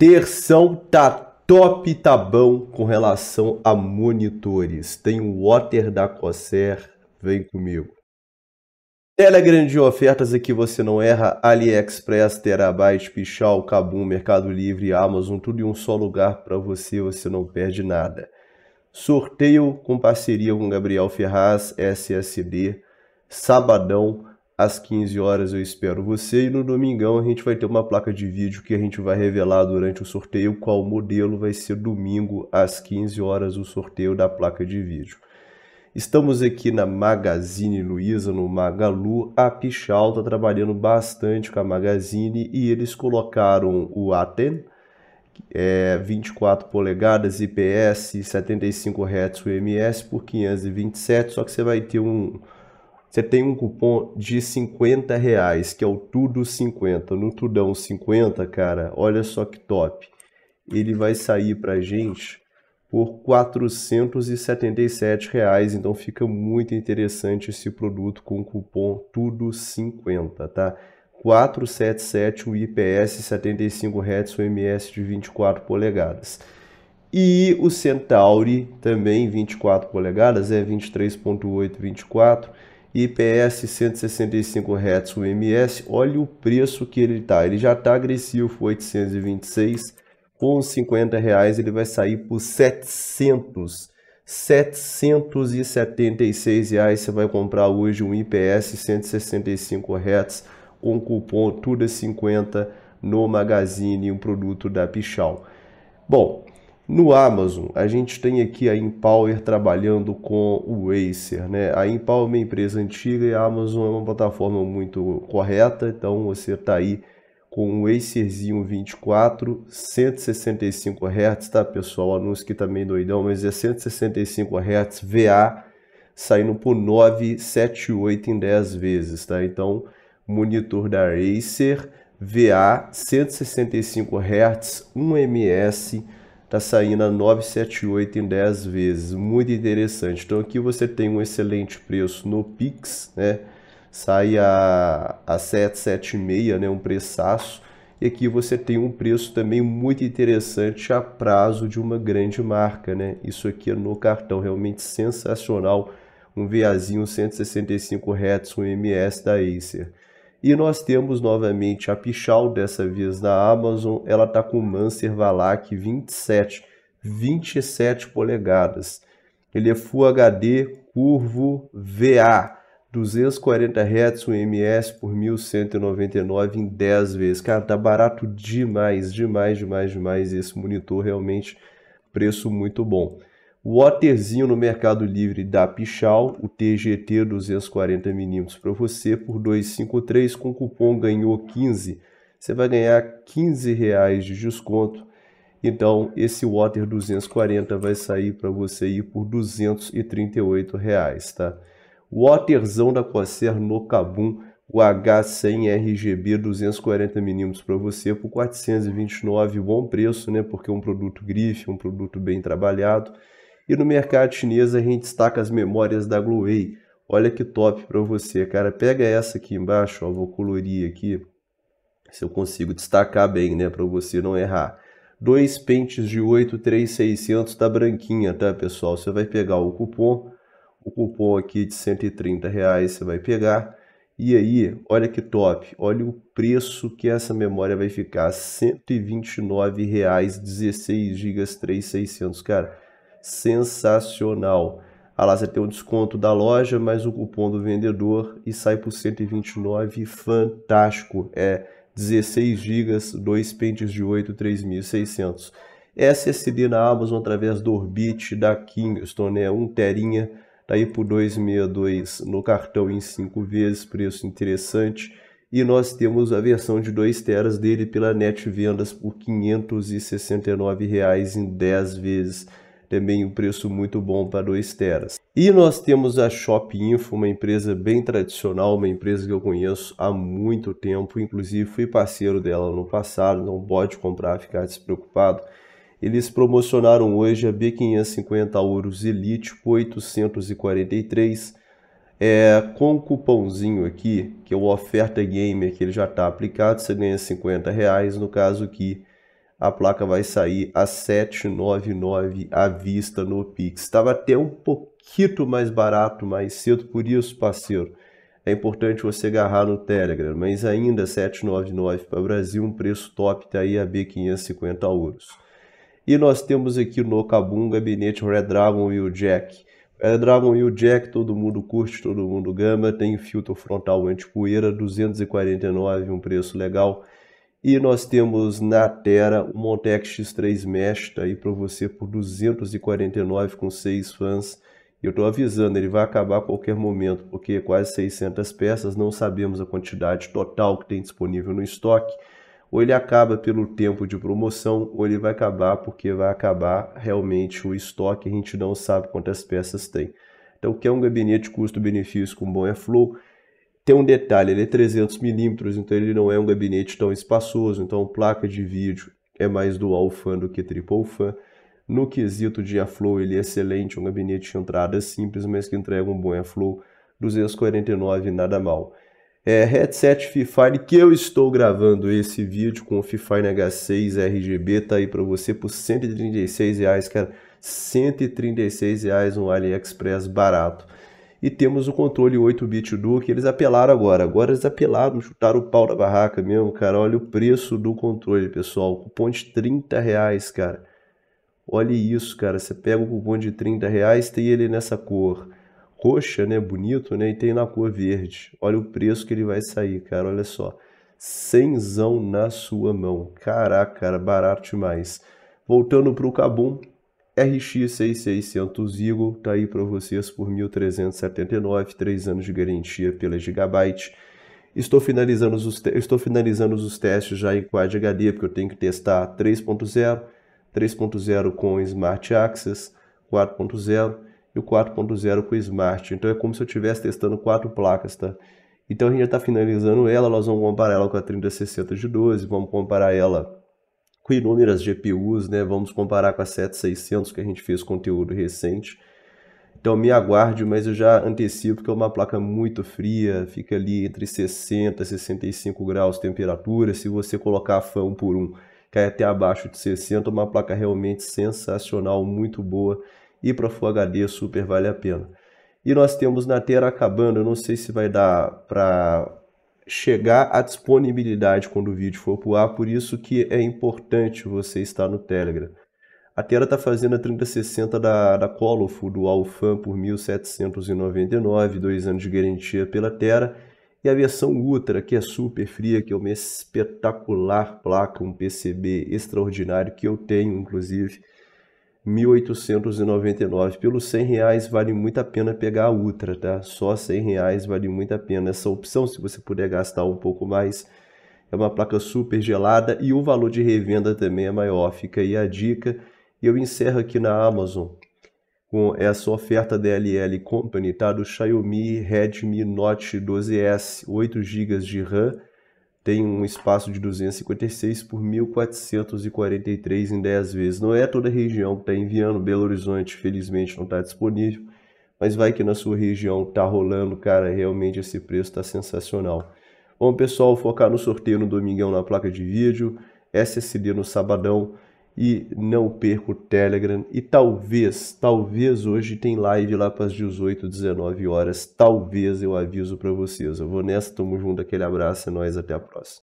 Terção tá top, tá bom com relação a monitores. Tem o Water da Cosser, vem comigo. Telegram de ofertas aqui você não erra, AliExpress, Terabyte, Pichal, Cabum, Mercado Livre, Amazon, tudo em um só lugar para você, você não perde nada. Sorteio com parceria com Gabriel Ferraz, SSD, Sabadão, às 15 horas eu espero você e no domingão a gente vai ter uma placa de vídeo que a gente vai revelar durante o sorteio qual modelo vai ser domingo às 15 horas o sorteio da placa de vídeo. Estamos aqui na Magazine Luiza, no Magalu. A Pichal está trabalhando bastante com a Magazine e eles colocaram o Aten, é, 24 polegadas, IPS, 75 Hz UMS por 527, só que você vai ter um você tem um cupom de 50 reais, que é o Tudo 50. No Tudão 50, cara, olha só que top. Ele vai sair pra gente por R$ reais, então fica muito interessante esse produto com o cupom TUDO50, tá? 477 o IPS 75 Hz, o MS de 24 polegadas. E o Centauri também 24 polegadas, é 23.8 24 IPS 165 Hz UMS, olha o preço que ele está, ele já está agressivo, 826, com 50 reais ele vai sair por 700, 776 reais você vai comprar hoje um IPS 165 Hz com cupom TUDA50 é no Magazine, um produto da Pichal. Bom, no Amazon, a gente tem aqui a Empower trabalhando com o Acer, né? A Empower é uma empresa antiga e a Amazon é uma plataforma muito correta, então você está aí com o Acerzinho 24, 165 Hz, tá pessoal? Anúncio que também tá doidão, mas é 165 Hz VA, saindo por 978 em 10 vezes, tá? Então, monitor da Acer, VA, 165 Hz, 1 ms, está saindo a 978 em 10 vezes, muito interessante. Então aqui você tem um excelente preço no Pix, né? Sai a, a 776, né? um preçaço. E aqui você tem um preço também muito interessante a prazo de uma grande marca, né? Isso aqui é no cartão, realmente sensacional. Um VAzinho 165 Hz, um MS da Acer. E nós temos novamente a Pichal, dessa vez da Amazon. Ela está com o Manservalac Valak 27, 27 polegadas. Ele é Full HD curvo VA, 240 Hz, o MS por 1199 em 10 vezes. Cara, tá barato demais, demais, demais, demais esse monitor, realmente preço muito bom waterzinho no Mercado Livre da Pichal, o TGT 240mm para você por 253 com cupom ganhou 15. Você vai ganhar 15 reais de desconto. Então esse water 240 vai sair para você ir por 238 reais, tá? Waterzão da Corsair no Cabum, o H100 RGB 240mm para você por 429, bom preço, né? Porque é um produto grife, um produto bem trabalhado. E no mercado chinês a gente destaca as memórias da Gluway. Olha que top para você, cara. Pega essa aqui embaixo, ó, vou colorir aqui. Se eu consigo destacar bem, né, para você não errar. Dois pentes de 8, 3600 tá branquinha, tá, pessoal? Você vai pegar o cupom, o cupom aqui de 130 reais, você vai pegar. E aí, olha que top, olha o preço que essa memória vai ficar, R$ 129,16 GB 3600, cara sensacional. Ah lá, você tem um desconto da loja, mais o um cupom do vendedor e sai por 129, fantástico. É 16 GB, dois pentes de 8, 3.600. SSD na Amazon através do Orbit, da Kingston, né? um terinha, tá aí por 262 no cartão em 5 vezes, preço interessante. E nós temos a versão de 2 teras dele pela Net Vendas por R$ 569 reais em 10 vezes também um preço muito bom para 2 teras. E nós temos a Shop Info, uma empresa bem tradicional, uma empresa que eu conheço há muito tempo, inclusive fui parceiro dela no passado, não pode comprar, ficar despreocupado. Eles promocionaram hoje a B550 Ouros Elite por 843, é, com um cupomzinho aqui, que é o oferta gamer, que ele já está aplicado, você ganha 50 reais, no caso aqui a placa vai sair a 799 à vista no Pix. Estava até um pouquinho mais barato mais cedo, por isso, parceiro, é importante você agarrar no Telegram, mas ainda 799 para o Brasil, um preço top, está aí a B550 euros. E nós temos aqui no Kabum, gabinete Red Dragon e o Jack. Red Dragon e o Jack, todo mundo curte, todo mundo gama, tem filtro frontal anti poeira 249, um preço legal. E nós temos na Terra o Montec X3 Mesh, tá aí para você por 249 com 6 fãs. Eu estou avisando, ele vai acabar a qualquer momento, porque quase 600 peças, não sabemos a quantidade total que tem disponível no estoque. Ou ele acaba pelo tempo de promoção, ou ele vai acabar porque vai acabar realmente o estoque, a gente não sabe quantas peças tem. Então, quer um gabinete custo-benefício com bom airflow, tem um detalhe, ele é 300 milímetros, então ele não é um gabinete tão espaçoso, então placa de vídeo é mais dual fan do que triple fan. No quesito de airflow, ele é excelente, um gabinete de entrada simples, mas que entrega um bom airflow, 249 nada mal. É, headset Fifine que eu estou gravando esse vídeo com o Fifine H6 RGB, tá aí para você por 136 reais, cara, 136 reais um AliExpress barato. E temos o controle 8-bit do que eles apelaram agora. Agora eles apelaram, chutaram o pau da barraca mesmo, cara. Olha o preço do controle, pessoal. Cupom de 30 reais, cara. Olha isso, cara. Você pega o cupom de 30 reais, tem ele nessa cor roxa, né? Bonito, né? E tem na cor verde. Olha o preço que ele vai sair, cara. Olha só. Cenzão na sua mão. Caraca, cara, barato demais. Voltando para o Cabum, RX6600 Eagle está aí para vocês por 1.379, 3 anos de garantia pela Gigabyte. Estou finalizando os, estou finalizando os testes já em Quad HD, porque eu tenho que testar 3.0, 3.0 com Smart Access, 4.0 e o 4.0 com Smart. Então é como se eu estivesse testando quatro placas, tá? Então a gente já está finalizando ela, nós vamos comparar ela com a 3060 de 12, vamos comparar ela com inúmeras GPUs, né? Vamos comparar com a 7600 que a gente fez conteúdo recente. Então me aguarde, mas eu já antecipo que é uma placa muito fria, fica ali entre 60 e 65 graus de temperatura. Se você colocar a fã 1 por um, cai até abaixo de 60, uma placa realmente sensacional, muito boa. E para Full HD super vale a pena. E nós temos na Terra acabando, eu não sei se vai dar para chegar à disponibilidade quando o vídeo for para o ar, por isso que é importante você estar no Telegram. A tela está fazendo a 3060 da, da Colofo, do Alfan, por 1.799, dois anos de garantia pela Terra. E a versão Ultra, que é super fria, que é uma espetacular placa, um PCB extraordinário que eu tenho, inclusive. 1899. Pelos 100 reais vale muito a pena pegar a Ultra, tá? Só 100 reais vale muito a pena essa opção, se você puder gastar um pouco mais. É uma placa super gelada e o valor de revenda também é maior. Fica aí a dica. Eu encerro aqui na Amazon com essa oferta DLL Company, tá? Do Xiaomi Redmi Note 12S, 8 GB de RAM tem um espaço de 256 por 1443 em 10 vezes. Não é toda a região que está enviando, Belo Horizonte felizmente não está disponível, mas vai que na sua região está rolando, cara, realmente esse preço está sensacional. Bom pessoal, focar no sorteio no domingão na placa de vídeo, SSD no sabadão, e não perco o Telegram. E talvez, talvez hoje tem live lá para as 18, 19 horas. Talvez eu aviso para vocês. Eu vou nessa, tamo junto, aquele abraço, é nóis, até a próxima.